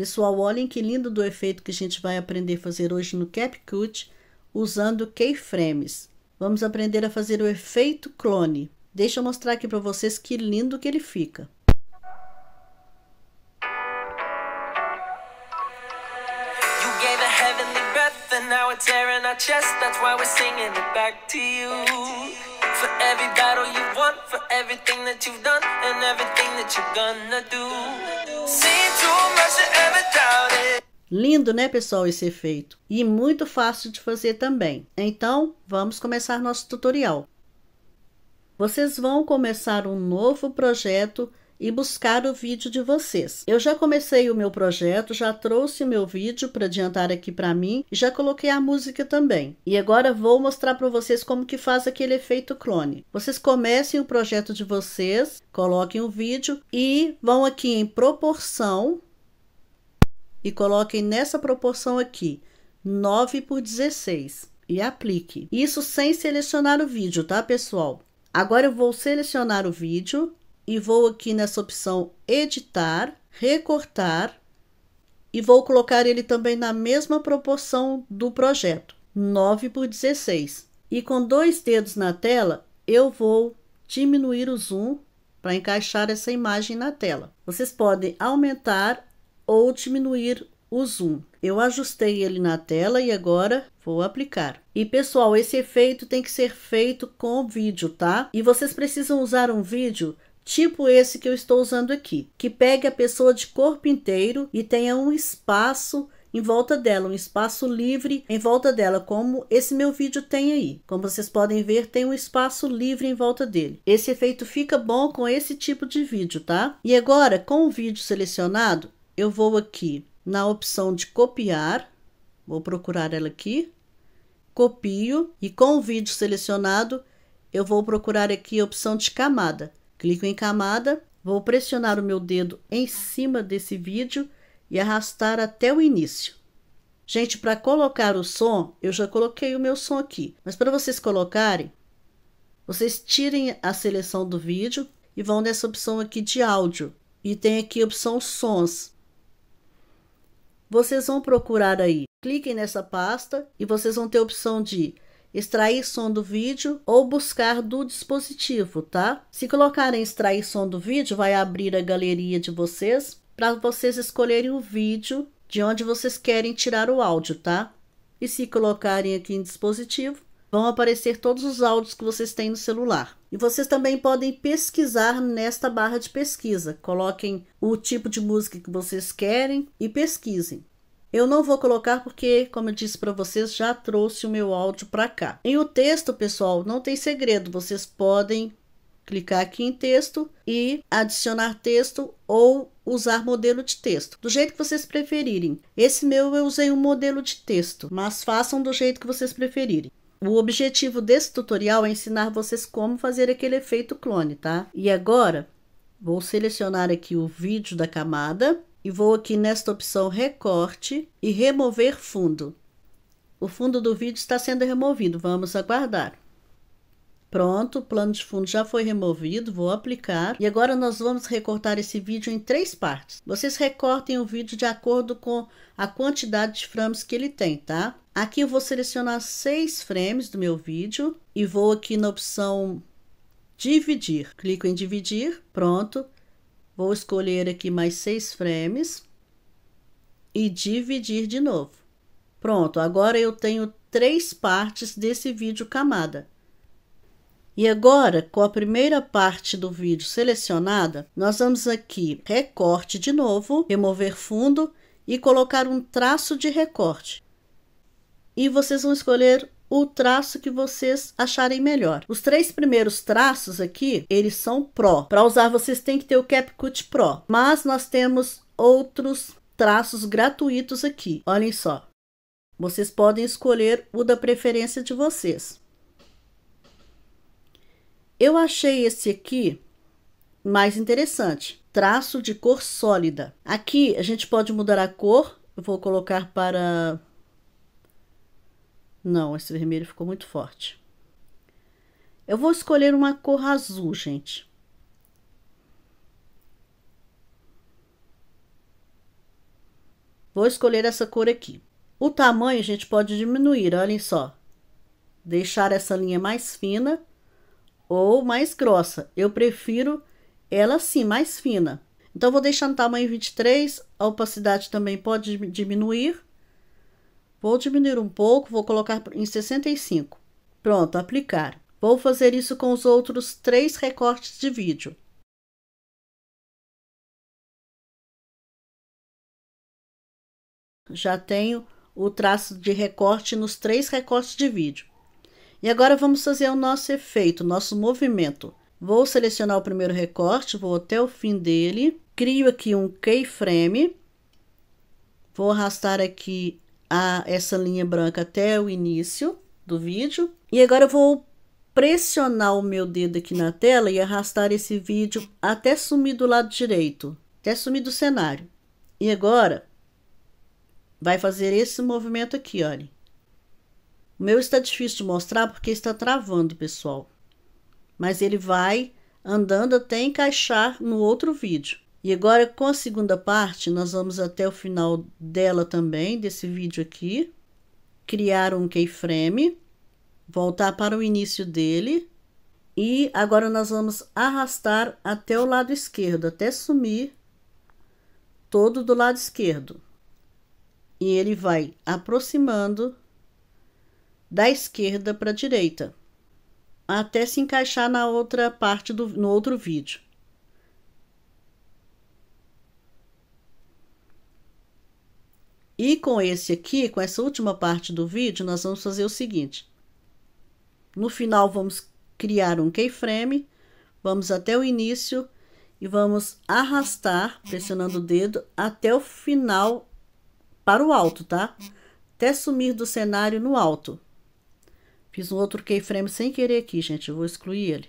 Pessoal, olhem que lindo do efeito que a gente vai aprender a fazer hoje no CapCut usando keyframes. Vamos aprender a fazer o efeito clone. Deixa eu mostrar aqui para vocês que lindo que ele fica. You for every battle won, for everything that you've done, and everything that you're gonna do. See too much to ever doubt it. Lindo, né, pessoal, esse efeito? E muito fácil de fazer também. Então, vamos começar nosso tutorial. Vocês vão começar um novo projeto e buscar o vídeo de vocês. Eu já comecei o meu projeto, já trouxe o meu vídeo para adiantar aqui para mim e já coloquei a música também. E agora vou mostrar para vocês como que faz aquele efeito clone. Vocês comecem o projeto de vocês, coloquem o vídeo e vão aqui em proporção e coloquem nessa proporção aqui, 9 por 16 e aplique. Isso sem selecionar o vídeo, tá, pessoal? Agora eu vou selecionar o vídeo e vou aqui nessa opção editar, recortar e vou colocar ele também na mesma proporção do projeto, 9 por 16. E com dois dedos na tela, eu vou diminuir o zoom para encaixar essa imagem na tela. Vocês podem aumentar ou diminuir o zoom. Eu ajustei ele na tela e agora vou aplicar. E pessoal, esse efeito tem que ser feito com vídeo, tá? E vocês precisam usar um vídeo tipo esse que eu estou usando aqui, que pegue a pessoa de corpo inteiro e tenha um espaço em volta dela, um espaço livre em volta dela, como esse meu vídeo tem aí. Como vocês podem ver, tem um espaço livre em volta dele. Esse efeito fica bom com esse tipo de vídeo, tá? E agora, com o vídeo selecionado, eu vou aqui na opção de copiar, vou procurar ela aqui, copio, e com o vídeo selecionado, eu vou procurar aqui a opção de camada. Clico em camada, vou pressionar o meu dedo em cima desse vídeo e arrastar até o início. Gente, para colocar o som, eu já coloquei o meu som aqui, mas para vocês colocarem, vocês tirem a seleção do vídeo e vão nessa opção aqui de áudio e tem aqui a opção sons. Vocês vão procurar aí, cliquem nessa pasta e vocês vão ter a opção de extrair som do vídeo ou buscar do dispositivo, tá? Se colocarem extrair som do vídeo, vai abrir a galeria de vocês para vocês escolherem o vídeo de onde vocês querem tirar o áudio, tá? E se colocarem aqui em dispositivo, vão aparecer todos os áudios que vocês têm no celular. E vocês também podem pesquisar nesta barra de pesquisa. Coloquem o tipo de música que vocês querem e pesquisem. Eu não vou colocar porque, como eu disse para vocês, já trouxe o meu áudio para cá. Em o texto, pessoal, não tem segredo. Vocês podem clicar aqui em texto e adicionar texto ou usar modelo de texto, do jeito que vocês preferirem. Esse meu eu usei um modelo de texto, mas façam do jeito que vocês preferirem. O objetivo desse tutorial é ensinar vocês como fazer aquele efeito clone, tá? E agora, vou selecionar aqui o vídeo da camada e vou aqui nesta opção recorte e remover fundo. O fundo do vídeo está sendo removido, vamos aguardar. Pronto, o plano de fundo já foi removido, vou aplicar. E agora nós vamos recortar esse vídeo em três partes. Vocês recortem o vídeo de acordo com a quantidade de frames que ele tem, tá? Aqui eu vou selecionar seis frames do meu vídeo e vou aqui na opção dividir. Clico em dividir, pronto. Vou escolher aqui mais seis frames e dividir de novo. Pronto, agora eu tenho três partes desse vídeo camada. E agora, com a primeira parte do vídeo selecionada, nós vamos aqui recorte de novo, remover fundo e colocar um traço de recorte e vocês vão escolher o traço que vocês acharem melhor. Os três primeiros traços aqui, eles são Pro. Para usar, vocês têm que ter o CapCut Pro. Mas nós temos outros traços gratuitos aqui. Olhem só. Vocês podem escolher o da preferência de vocês. Eu achei esse aqui mais interessante. Traço de cor sólida. Aqui a gente pode mudar a cor. Eu vou colocar para não, esse vermelho ficou muito forte. Eu vou escolher uma cor azul, gente. Vou escolher essa cor aqui. O tamanho a gente pode diminuir, olhem só. Deixar essa linha mais fina ou mais grossa. Eu prefiro ela assim, mais fina. Então, vou deixar no tamanho 23, a opacidade também pode diminuir. Vou diminuir um pouco, vou colocar em 65. Pronto, aplicar. Vou fazer isso com os outros três recortes de vídeo. Já tenho o traço de recorte nos três recortes de vídeo. E agora vamos fazer o nosso efeito, nosso movimento. Vou selecionar o primeiro recorte, vou até o fim dele, crio aqui um keyframe, vou arrastar aqui a, essa linha branca até o início do vídeo. E agora eu vou pressionar o meu dedo aqui na tela e arrastar esse vídeo até sumir do lado direito, até sumir do cenário. E agora vai fazer esse movimento aqui, olha. O meu está difícil de mostrar porque está travando, pessoal. Mas ele vai andando até encaixar no outro vídeo. E agora com a segunda parte, nós vamos até o final dela também, desse vídeo aqui, criar um keyframe, voltar para o início dele, e agora nós vamos arrastar até o lado esquerdo, até sumir todo do lado esquerdo. E ele vai aproximando da esquerda para a direita, até se encaixar na outra parte do no outro vídeo. E com esse aqui, com essa última parte do vídeo, nós vamos fazer o seguinte. No final, vamos criar um keyframe, vamos até o início e vamos arrastar, pressionando o dedo, até o final para o alto, tá? Até sumir do cenário no alto. Fiz um outro keyframe sem querer aqui, gente. Eu vou excluir ele.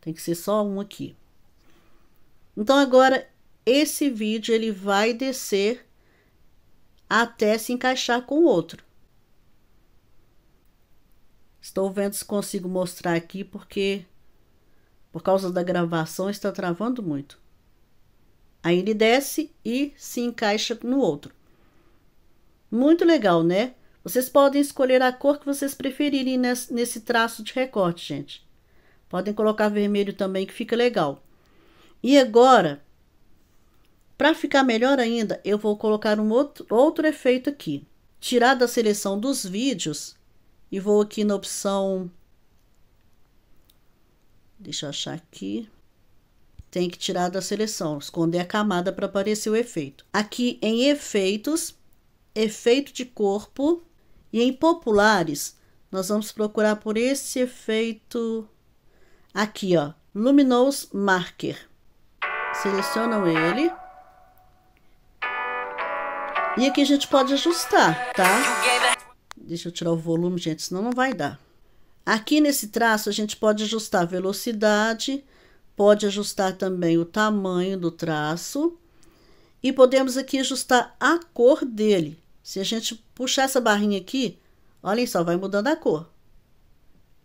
Tem que ser só um aqui. Então, agora, esse vídeo ele vai descer até se encaixar com o outro. Estou vendo se consigo mostrar aqui porque por causa da gravação está travando muito. Aí ele desce e se encaixa no outro. Muito legal, né? Vocês podem escolher a cor que vocês preferirem nesse traço de recorte, gente. Podem colocar vermelho também, que fica legal. E agora, para ficar melhor ainda, eu vou colocar um outro, outro efeito aqui. Tirar da seleção dos vídeos e vou aqui na opção... Deixa eu achar aqui. Tem que tirar da seleção, esconder a camada para aparecer o efeito. Aqui em efeitos, efeito de corpo e em populares, nós vamos procurar por esse efeito aqui, ó, Luminous Marker. Selecionam ele. E aqui a gente pode ajustar, tá? Deixa eu tirar o volume, gente, senão não vai dar. Aqui nesse traço a gente pode ajustar a velocidade, pode ajustar também o tamanho do traço e podemos aqui ajustar a cor dele. Se a gente puxar essa barrinha aqui, olhem só, vai mudando a cor.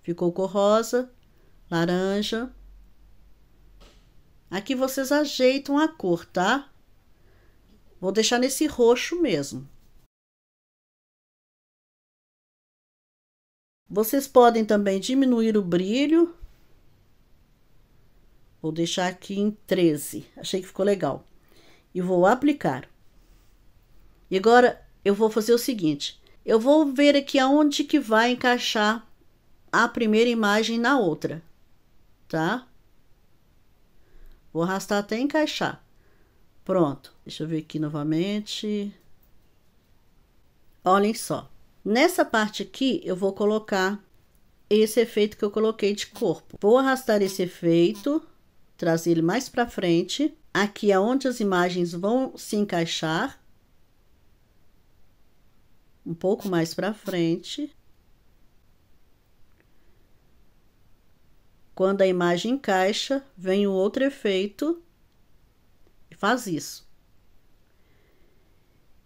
Ficou cor rosa, laranja. Aqui vocês ajeitam a cor, tá? Vou deixar nesse roxo mesmo. Vocês podem também diminuir o brilho. Vou deixar aqui em 13. Achei que ficou legal. E vou aplicar. E agora, eu vou fazer o seguinte. Eu vou ver aqui aonde que vai encaixar a primeira imagem na outra, tá? Vou arrastar até encaixar. Pronto, deixa eu ver aqui novamente. Olhem só. Nessa parte aqui, eu vou colocar esse efeito que eu coloquei de corpo. Vou arrastar esse efeito, trazer ele mais para frente. Aqui é onde as imagens vão se encaixar. Um pouco mais para frente. Quando a imagem encaixa, vem um outro efeito Faz isso.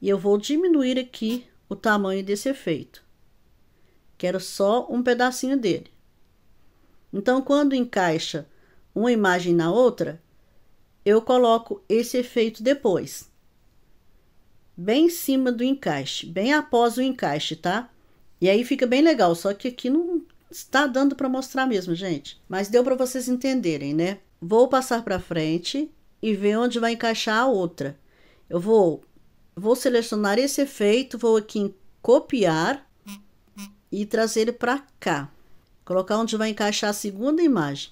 E eu vou diminuir aqui o tamanho desse efeito. Quero só um pedacinho dele. Então, quando encaixa uma imagem na outra, eu coloco esse efeito depois. Bem em cima do encaixe, bem após o encaixe, tá? E aí fica bem legal, só que aqui não está dando para mostrar mesmo, gente. Mas deu para vocês entenderem, né? Vou passar para frente e ver onde vai encaixar a outra. Eu vou, vou selecionar esse efeito, vou aqui em copiar e trazer ele para cá. Colocar onde vai encaixar a segunda imagem.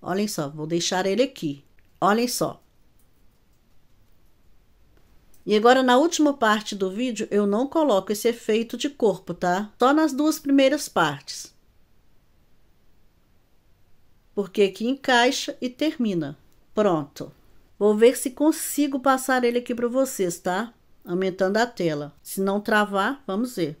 Olhem só, vou deixar ele aqui. Olhem só. E agora na última parte do vídeo eu não coloco esse efeito de corpo, tá? Só nas duas primeiras partes porque aqui encaixa e termina. Pronto. Vou ver se consigo passar ele aqui para vocês, tá? Aumentando a tela. Se não travar, vamos ver.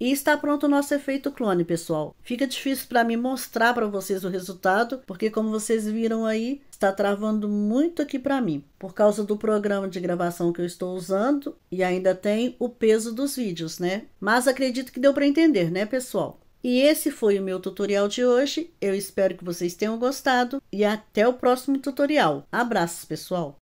E está pronto o nosso efeito clone, pessoal. Fica difícil para mim mostrar para vocês o resultado, porque como vocês viram aí, está travando muito aqui para mim, por causa do programa de gravação que eu estou usando e ainda tem o peso dos vídeos, né? Mas acredito que deu para entender, né, pessoal? E esse foi o meu tutorial de hoje. Eu espero que vocês tenham gostado e até o próximo tutorial. Abraços, pessoal!